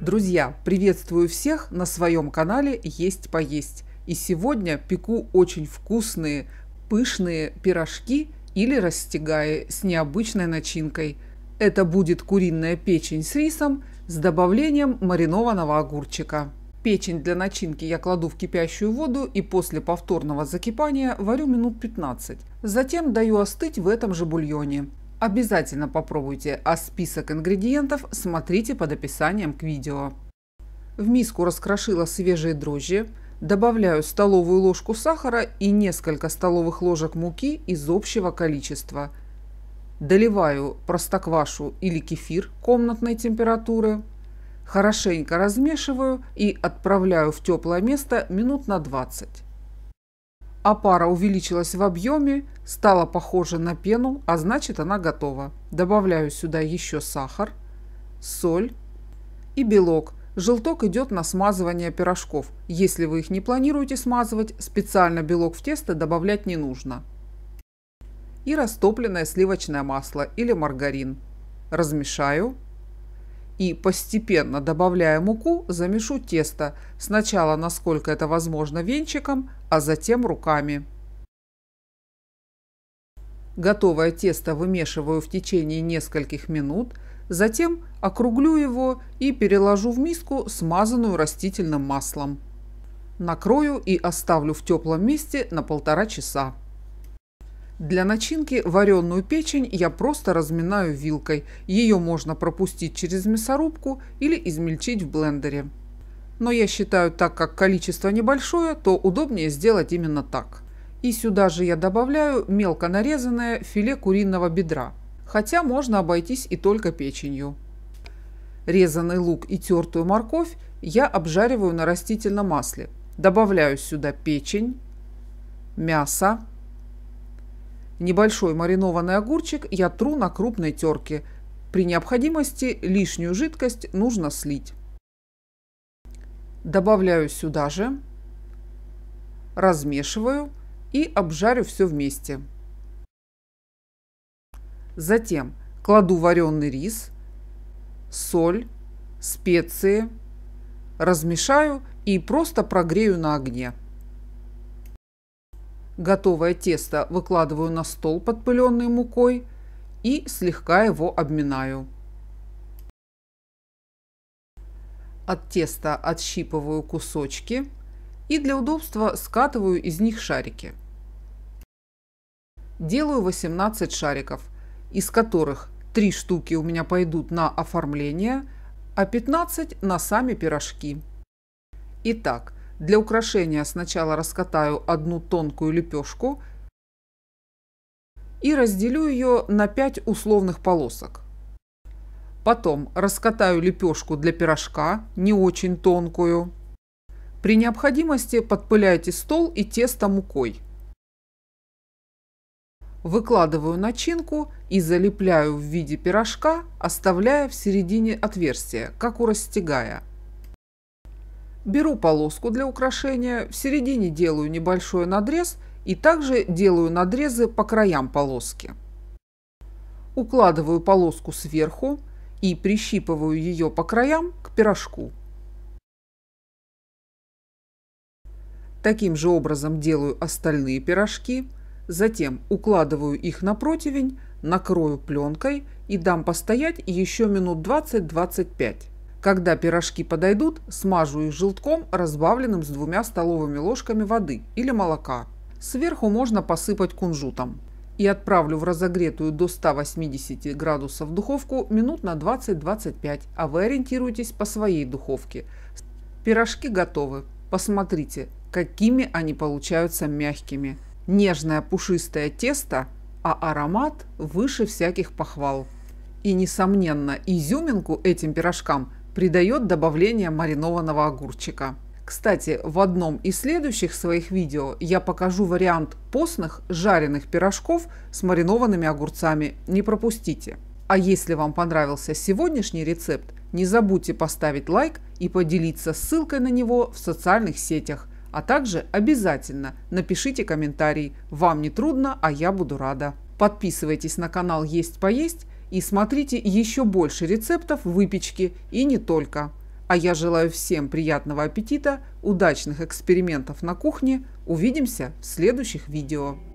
Друзья, приветствую всех на своем канале «Есть поесть». И сегодня пеку очень вкусные, пышные пирожки или растягая с необычной начинкой. Это будет куриная печень с рисом с добавлением маринованного огурчика. Печень для начинки я кладу в кипящую воду и после повторного закипания варю минут 15. Затем даю остыть в этом же бульоне. Обязательно попробуйте, а список ингредиентов смотрите под описанием к видео. В миску раскрошила свежие дрожжи, добавляю столовую ложку сахара и несколько столовых ложек муки из общего количества. Доливаю простоквашу или кефир комнатной температуры. Хорошенько размешиваю и отправляю в теплое место минут на 20. Опара а увеличилась в объеме, стала похожа на пену, а значит она готова. Добавляю сюда еще сахар, соль и белок. Желток идет на смазывание пирожков. Если вы их не планируете смазывать, специально белок в тесто добавлять не нужно. И растопленное сливочное масло или маргарин. Размешаю и, постепенно добавляя муку, замешу тесто, сначала, насколько это возможно, венчиком, а затем руками. Готовое тесто вымешиваю в течение нескольких минут, затем округлю его и переложу в миску, смазанную растительным маслом. Накрою и оставлю в теплом месте на полтора часа. Для начинки вареную печень я просто разминаю вилкой. Ее можно пропустить через мясорубку или измельчить в блендере. Но я считаю, так как количество небольшое, то удобнее сделать именно так. И сюда же я добавляю мелко нарезанное филе куриного бедра. Хотя можно обойтись и только печенью. Резанный лук и тертую морковь я обжариваю на растительном масле. Добавляю сюда печень, мясо, Небольшой маринованный огурчик я тру на крупной терке. При необходимости лишнюю жидкость нужно слить. Добавляю сюда же, размешиваю и обжарю все вместе. Затем кладу вареный рис, соль, специи, размешаю и просто прогрею на огне. Готовое тесто выкладываю на стол, подпыленный мукой, и слегка его обминаю. От теста отщипываю кусочки и для удобства скатываю из них шарики. Делаю 18 шариков, из которых 3 штуки у меня пойдут на оформление, а 15 на сами пирожки. Итак, для украшения сначала раскатаю одну тонкую лепешку и разделю ее на 5 условных полосок. Потом раскатаю лепешку для пирожка, не очень тонкую. При необходимости подпыляйте стол и тесто мукой. Выкладываю начинку и залепляю в виде пирожка, оставляя в середине отверстие, как у растягая – Беру полоску для украшения, в середине делаю небольшой надрез и также делаю надрезы по краям полоски. Укладываю полоску сверху и прищипываю ее по краям к пирожку. Таким же образом делаю остальные пирожки, затем укладываю их на противень, накрою пленкой и дам постоять еще минут 20-25. Когда пирожки подойдут, смажу их желтком, разбавленным с двумя столовыми ложками воды или молока. Сверху можно посыпать кунжутом. И отправлю в разогретую до 180 градусов духовку минут на 20-25, а вы ориентируйтесь по своей духовке. Пирожки готовы. Посмотрите, какими они получаются мягкими. Нежное пушистое тесто, а аромат выше всяких похвал. И, несомненно, изюминку этим пирожкам – придает добавление маринованного огурчика. Кстати, в одном из следующих своих видео я покажу вариант постных жареных пирожков с маринованными огурцами. Не пропустите! А если вам понравился сегодняшний рецепт, не забудьте поставить лайк и поделиться ссылкой на него в социальных сетях. А также обязательно напишите комментарий. Вам не трудно, а я буду рада. Подписывайтесь на канал «Есть поесть» и смотрите еще больше рецептов выпечки и не только. А я желаю всем приятного аппетита, удачных экспериментов на кухне. Увидимся в следующих видео.